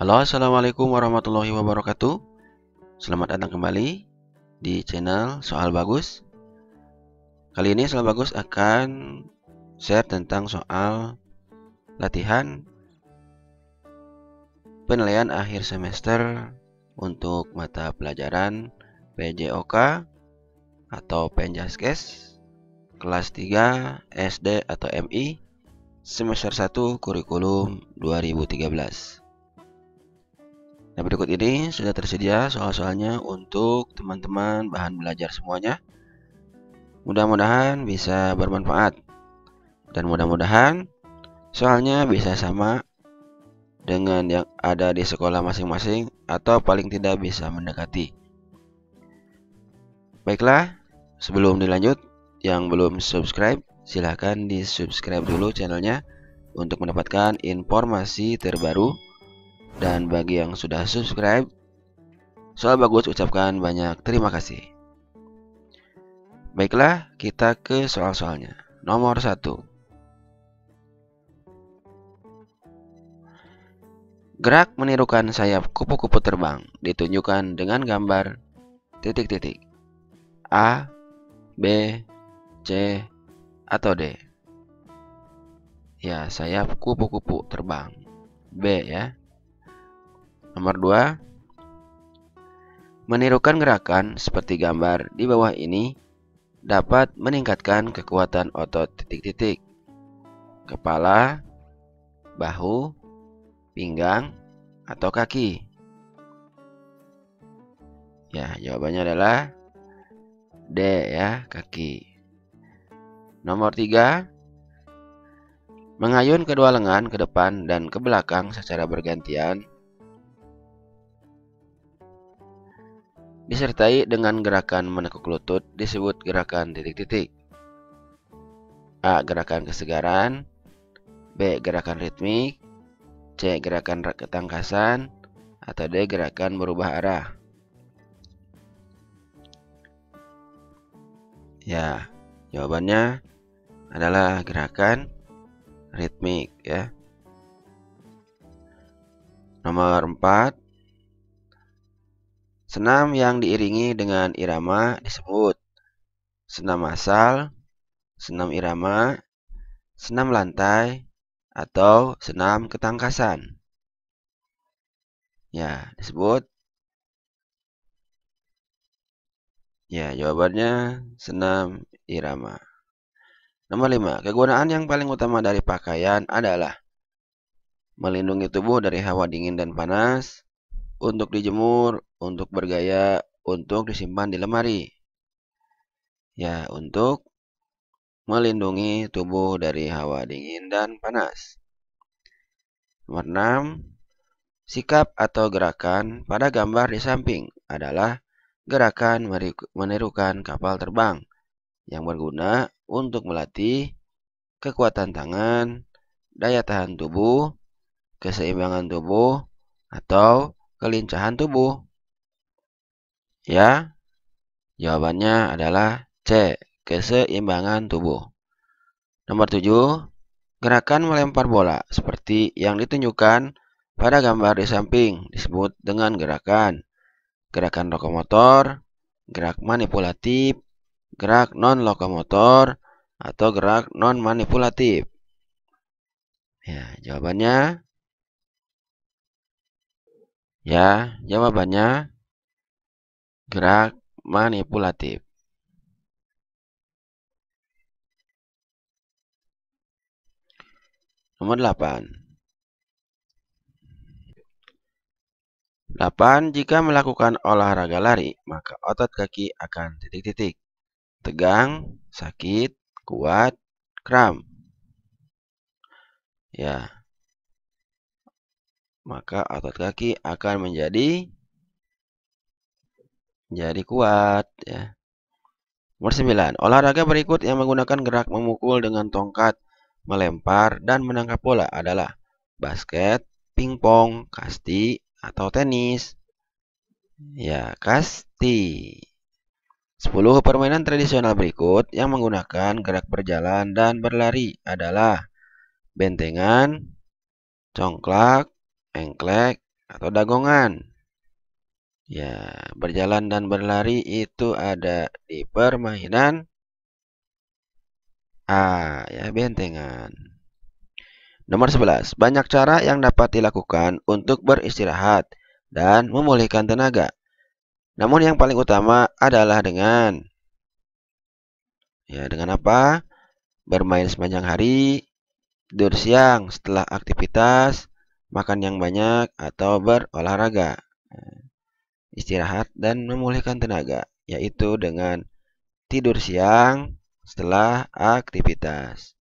Halo assalamualaikum warahmatullahi wabarakatuh Selamat datang kembali di channel Soal Bagus Kali ini Soal Bagus akan share tentang soal latihan penilaian akhir semester untuk mata pelajaran PJOK atau Penjaskes kelas 3 SD atau MI semester 1 kurikulum 2013. Nah, berikut ini sudah tersedia soal-soalnya untuk teman-teman bahan belajar semuanya. Mudah-mudahan bisa bermanfaat. Dan mudah-mudahan soalnya bisa sama dengan yang ada di sekolah masing-masing atau paling tidak bisa mendekati. Baiklah, sebelum dilanjut, yang belum subscribe silahkan di subscribe dulu channelnya untuk mendapatkan informasi terbaru dan bagi yang sudah subscribe, soal bagus ucapkan banyak terima kasih. Baiklah, kita ke soal-soalnya. Nomor satu, Gerak menirukan sayap kupu-kupu terbang ditunjukkan dengan gambar titik-titik A, B, C, atau D. Ya, sayap kupu-kupu terbang. B ya. Nomor 2. Menirukan gerakan seperti gambar di bawah ini dapat meningkatkan kekuatan otot titik-titik kepala, bahu, pinggang, atau kaki. Ya, jawabannya adalah D ya, kaki. Nomor 3. Mengayun kedua lengan ke depan dan ke belakang secara bergantian disertai dengan gerakan menekuk lutut disebut gerakan titik-titik. A. Gerakan kesegaran B. Gerakan ritmik C. Gerakan ketangkasan atau D. Gerakan berubah arah Ya, jawabannya adalah gerakan ritmik ya. Nomor 4 Senam yang diiringi dengan irama disebut senam asal, senam irama, senam lantai, atau senam ketangkasan. Ya, disebut. Ya, jawabannya senam irama. Nomor 5. Kegunaan yang paling utama dari pakaian adalah melindungi tubuh dari hawa dingin dan panas, untuk dijemur, untuk bergaya, untuk disimpan di lemari. Ya, untuk melindungi tubuh dari hawa dingin dan panas. Nomor 6. Sikap atau gerakan pada gambar di samping adalah gerakan menirukan kapal terbang yang berguna untuk melatih kekuatan tangan, daya tahan tubuh, keseimbangan tubuh, atau kelincahan tubuh? Ya, jawabannya adalah C. Keseimbangan tubuh. Nomor 7. Gerakan melempar bola seperti yang ditunjukkan pada gambar di samping disebut dengan gerakan. Gerakan lokomotor, gerak manipulatif, gerak non-lokomotor, atau gerak non-manipulatif. Ya, jawabannya Ya, jawabannya gerak manipulatif. Nomor 8. 8. Jika melakukan olahraga lari, maka otot kaki akan titik-titik. Tegang, sakit, kuat, kram. Ya maka otot kaki akan menjadi jadi kuat ya. Nomor 9. Olahraga berikut yang menggunakan gerak memukul dengan tongkat, melempar dan menangkap bola adalah basket, pingpong, kasti atau tenis. Ya, kasti. 10. Permainan tradisional berikut yang menggunakan gerak berjalan dan berlari adalah bentengan, congklak, engklek atau dagongan. Ya, berjalan dan berlari itu ada di permainan A, ya bentengan. Nomor 11, banyak cara yang dapat dilakukan untuk beristirahat dan memulihkan tenaga. Namun yang paling utama adalah dengan ya dengan apa? Bermain sepanjang hari, tidur siang setelah aktivitas, makan yang banyak atau berolahraga, istirahat dan memulihkan tenaga, yaitu dengan tidur siang setelah aktivitas.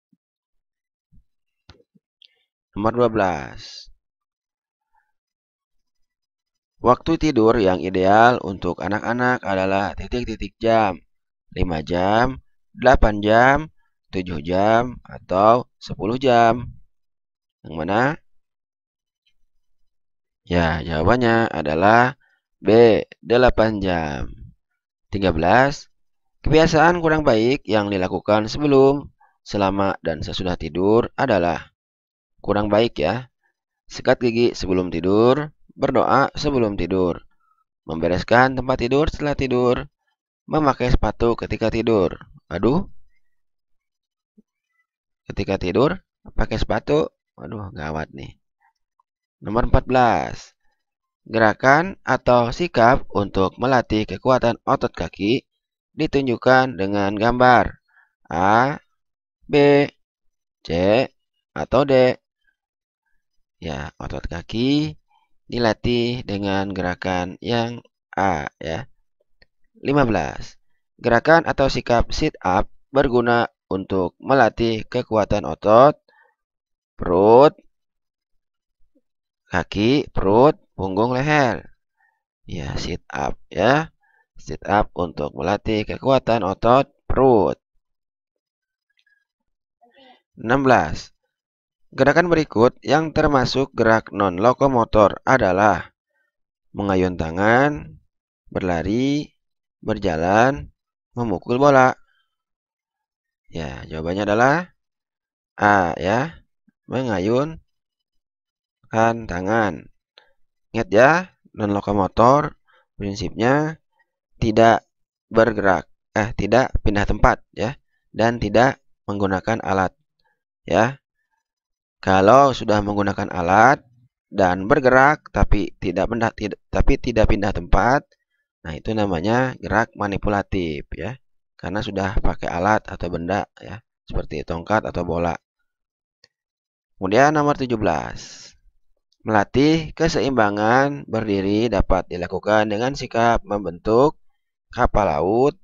Nomor 12. Waktu tidur yang ideal untuk anak-anak adalah titik-titik jam 5 jam, 8 jam, 7 jam, atau 10 jam. Yang mana Ya, jawabannya adalah B. 8 jam. 13. Kebiasaan kurang baik yang dilakukan sebelum, selama, dan sesudah tidur adalah Kurang baik ya. Sikat gigi sebelum tidur, berdoa sebelum tidur, membereskan tempat tidur setelah tidur, memakai sepatu ketika tidur. Aduh. Ketika tidur, pakai sepatu. Aduh, gawat nih. Nomor 14. Gerakan atau sikap untuk melatih kekuatan otot kaki ditunjukkan dengan gambar A, B, C, atau D. Ya, otot kaki dilatih dengan gerakan yang A ya. 15. Gerakan atau sikap sit up berguna untuk melatih kekuatan otot, perut, kaki, perut, punggung, leher. Ya, sit up ya. Sit up untuk melatih kekuatan otot perut. 16. Gerakan berikut yang termasuk gerak non-lokomotor adalah mengayun tangan, berlari, berjalan, memukul bola. Ya, jawabannya adalah A ya, mengayun kan tangan. Ingat ya, dan lokomotor prinsipnya tidak bergerak, eh tidak pindah tempat ya, dan tidak menggunakan alat ya. Kalau sudah menggunakan alat dan bergerak tapi tidak pindah tapi tidak pindah tempat, nah itu namanya gerak manipulatif ya. Karena sudah pakai alat atau benda ya, seperti tongkat atau bola. Kemudian nomor 17. Melatih keseimbangan berdiri dapat dilakukan dengan sikap membentuk kapal laut,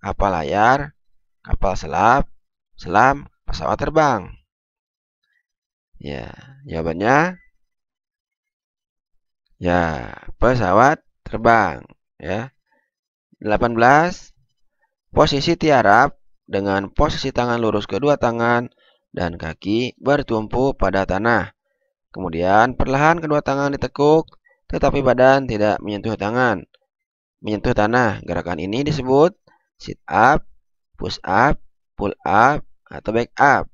kapal layar, kapal selam, selam, pesawat terbang. Ya, jawabannya ya, pesawat terbang, ya. 18 posisi tiarap dengan posisi tangan lurus kedua tangan dan kaki bertumpu pada tanah Kemudian perlahan kedua tangan ditekuk, tetapi badan tidak menyentuh tangan. Menyentuh tanah. Gerakan ini disebut sit up, push up, pull up, atau back up.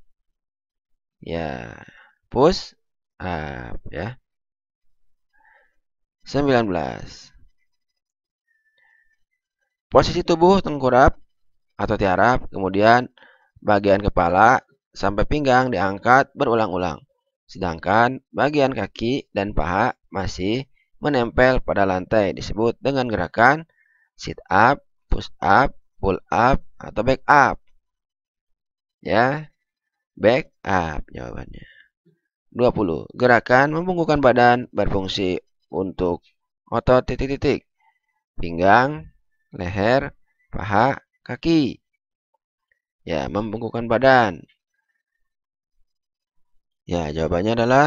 Ya, push up ya. 19. Posisi tubuh tengkurap atau tiarap, kemudian bagian kepala sampai pinggang diangkat berulang-ulang. Sedangkan bagian kaki dan paha masih menempel pada lantai disebut dengan gerakan sit up, push up, pull up, atau back up. Ya, back up jawabannya. 20. Gerakan membungkukan badan berfungsi untuk otot titik-titik, pinggang, leher, paha, kaki. Ya, membungkukan badan. Ya, jawabannya adalah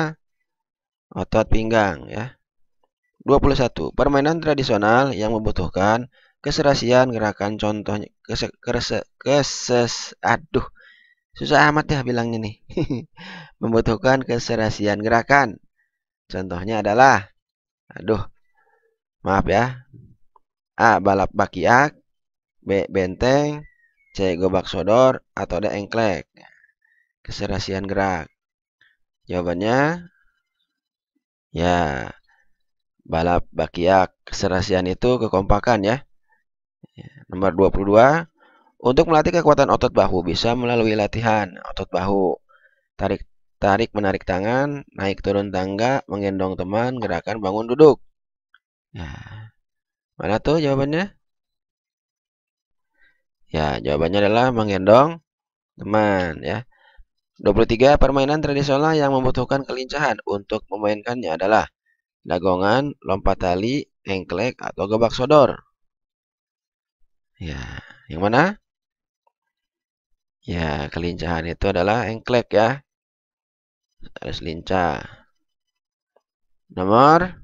otot pinggang ya. 21. Permainan tradisional yang membutuhkan keserasian gerakan contohnya kese kese keses aduh susah amat ya bilangnya nih membutuhkan keserasian gerakan contohnya adalah aduh maaf ya A balap bakiak B benteng C gobak sodor atau D engklek keserasian gerak Jawabannya ya balap bakiak. Keserasian itu kekompakan ya. ya nomor 22 untuk melatih kekuatan otot bahu bisa melalui latihan otot bahu. Tarik tarik menarik tangan, naik turun tangga, menggendong teman, gerakan bangun duduk. Ya. mana tuh jawabannya? Ya, jawabannya adalah menggendong teman ya. 23. Permainan tradisional yang membutuhkan kelincahan untuk memainkannya adalah dagongan, lompat tali, engklek, atau gebak sodor. Ya, yang mana? Ya, kelincahan itu adalah engklek ya. Harus lincah. Nomor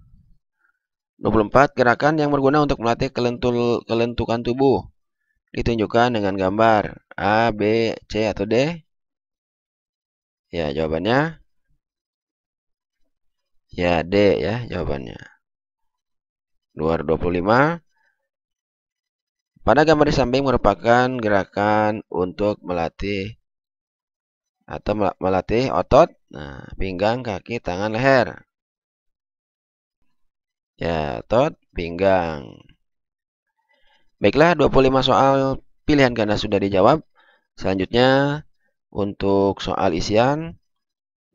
24. Gerakan yang berguna untuk melatih kelentul, kelentukan tubuh. Ditunjukkan dengan gambar A, B, C, atau D. Ya, jawabannya ya D ya jawabannya. 225 pada gambar di samping merupakan gerakan untuk melatih atau melatih otot, nah, pinggang, kaki, tangan, leher. Ya, otot, pinggang. Baiklah, 25 soal pilihan ganda sudah dijawab. Selanjutnya, untuk soal isian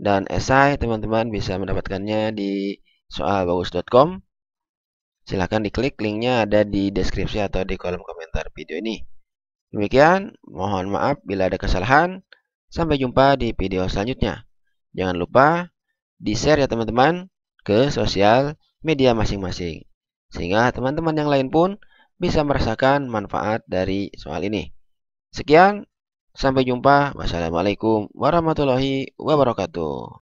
dan esai teman-teman bisa mendapatkannya di soalbagus.com silahkan diklik linknya ada di deskripsi atau di kolom komentar video ini demikian mohon maaf bila ada kesalahan sampai jumpa di video selanjutnya jangan lupa di share ya teman-teman ke sosial media masing-masing sehingga teman-teman yang lain pun bisa merasakan manfaat dari soal ini sekian Sampai jumpa. Wassalamualaikum warahmatullahi wabarakatuh.